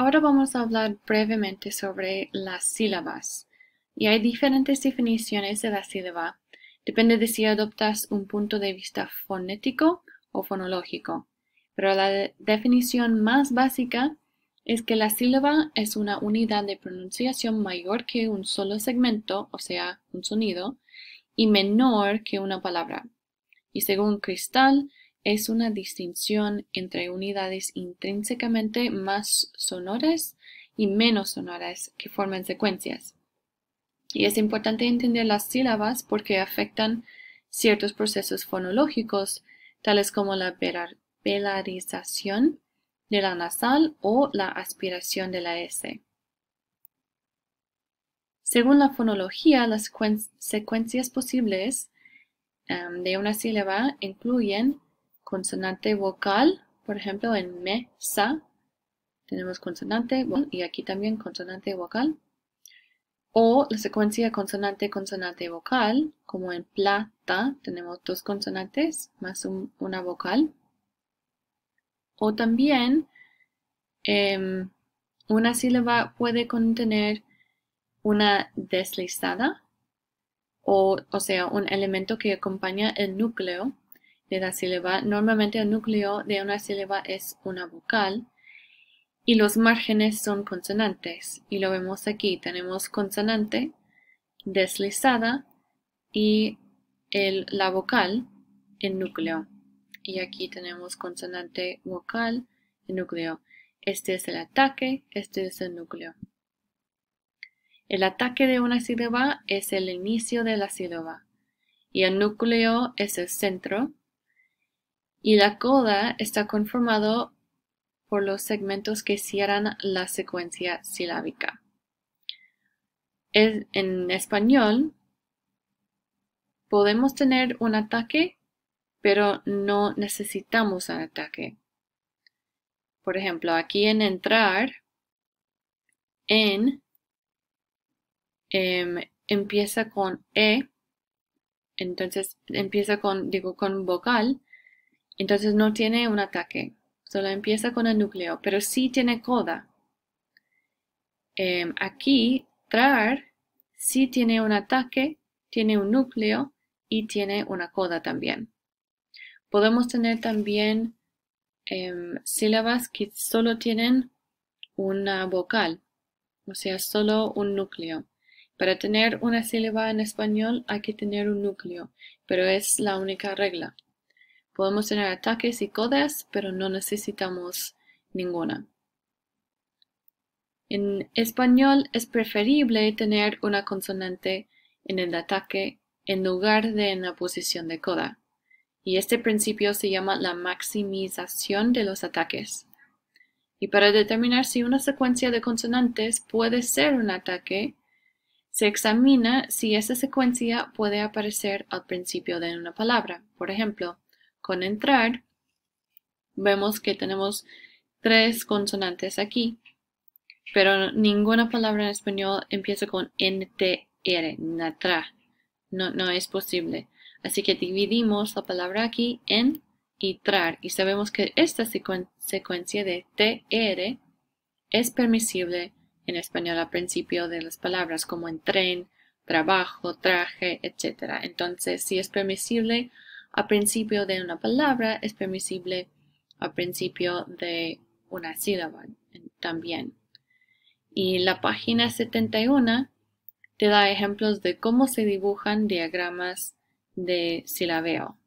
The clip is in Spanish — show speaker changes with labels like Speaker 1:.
Speaker 1: Ahora vamos a hablar brevemente sobre las sílabas. Y hay diferentes definiciones de la sílaba. Depende de si adoptas un punto de vista fonético o fonológico. Pero la definición más básica es que la sílaba es una unidad de pronunciación mayor que un solo segmento, o sea, un sonido, y menor que una palabra. Y según Cristal, es una distinción entre unidades intrínsecamente más sonoras y menos sonoras que forman secuencias. Y es importante entender las sílabas porque afectan ciertos procesos fonológicos, tales como la velarización de la nasal o la aspiración de la S. Según la fonología, las secuencias posibles em, de una sílaba incluyen consonante vocal, por ejemplo, en mesa tenemos consonante y aquí también consonante vocal. O la secuencia consonante-consonante vocal, como en plata tenemos dos consonantes más una vocal. O también em, una sílaba puede contener una deslizada, o, o sea, un elemento que acompaña el núcleo de la sílaba. Normalmente el núcleo de una sílaba es una vocal y los márgenes son consonantes. Y lo vemos aquí, tenemos consonante deslizada y la vocal en núcleo. Y aquí tenemos consonante vocal en núcleo. Este es el ataque, este es el núcleo. El ataque de una sílaba es el inicio de la sílaba y el núcleo es el centro y la coda está conformado por los segmentos que cierran la secuencia silábica. en español, podemos tener un ataque, pero no necesitamos un ataque. Por ejemplo, aquí en entrar, en em, empieza con E, entonces empieza con, digo, con vocal, entonces no tiene un ataque, solo empieza con el núcleo, pero sí tiene coda. Em, aquí, trar sí tiene un ataque, tiene un núcleo y tiene una coda también. Podemos tener también em, sílabas que solo tienen una vocal, o sea, solo un núcleo. Para tener una sílaba en español hay que tener un núcleo, pero es la única regla. Podemos tener ataques y codas, pero no necesitamos ninguna. En español es preferible tener una consonante en el ataque en lugar de en la posición de coda. Y este principio se llama la maximización de los ataques. Y para determinar si una secuencia de consonantes puede ser un ataque, se examina si esa secuencia puede aparecer al principio de una palabra. Por ejemplo, con entrar, vemos que tenemos tres consonantes aquí, pero ninguna palabra en español empieza con NTR, natra. No, no es posible. Así que dividimos la palabra aquí en y trar. Y sabemos que esta secuencia de TR es permisible en español al principio de las palabras, como en tren, trabajo, traje, etc. Entonces, si es permisible, a principio de una palabra es permisible a principio de una sílaba también. Y la página 71 te da ejemplos de cómo se dibujan diagramas de silabeo.